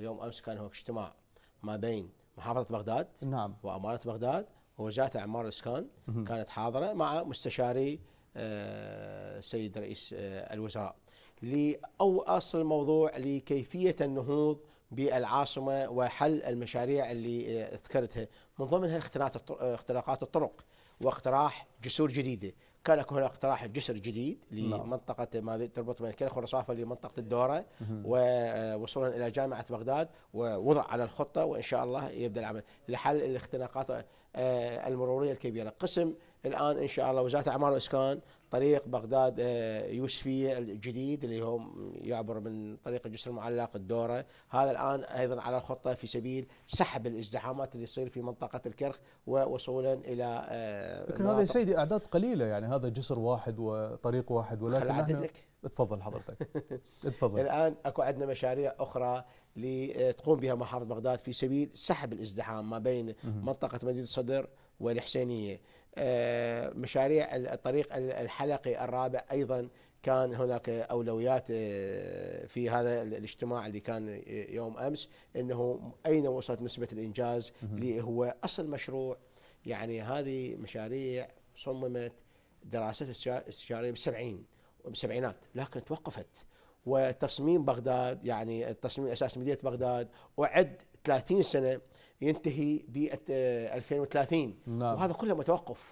اليوم امس كان هناك اجتماع ما بين محافظه بغداد نعم واماره بغداد ووزاره اعمار الاسكان كانت حاضره مع مستشاري آه، سيد رئيس آه، الوزراء لأو أصل الموضوع لكيفية النهوض بالعاصمة وحل المشاريع اللي آه، ذكرتها من ضمنها اختراقات الطرق واقتراح جسور جديدة كان اكو هناك اقتراح جسر جديد نعم. لمنطقه ما تربط بين كلخ والرصافه لمنطقه الدوره ووصولا آه، الى جامعه بغداد ووضع على الخطه وان شاء الله يبدا العمل لحل الاختناقات آه، المروريه الكبيره، قسم الان ان شاء الله وزاره الاعمار والاسكان طريق بغداد آه، يوسفيه الجديد اللي هو يعبر من طريق الجسر المعلق الدوره، هذا الان ايضا على الخطه في سبيل سحب الازدحامات اللي يصير في منطقه الكرخ ووصولا الى لكن هذا سيدي اعداد قليله يعني هذا جسر واحد وطريق واحد ولكن احنا لك. اتفضل حضرتك اتفضل الان اكو عندنا مشاريع اخرى لتقوم بها محافظه بغداد في سبيل سحب الازدحام ما بين منطقه مدينه الصدر والحسينيه آه، مشاريع الطريق الحلقي الرابع ايضا كان هناك اولويات آه، في هذا الاجتماع اللي كان يوم امس انه اين وصلت نسبه الانجاز اللي هو اصل مشروع يعني هذه مشاريع صممت دراسات استشاريه بالسبعين بالسبعينات لكن توقفت وتصميم بغداد يعني التصميم الاساس مدينه بغداد اعد 30 سنه ينتهي ب 2030 آه، نعم. وهذا كله متوقف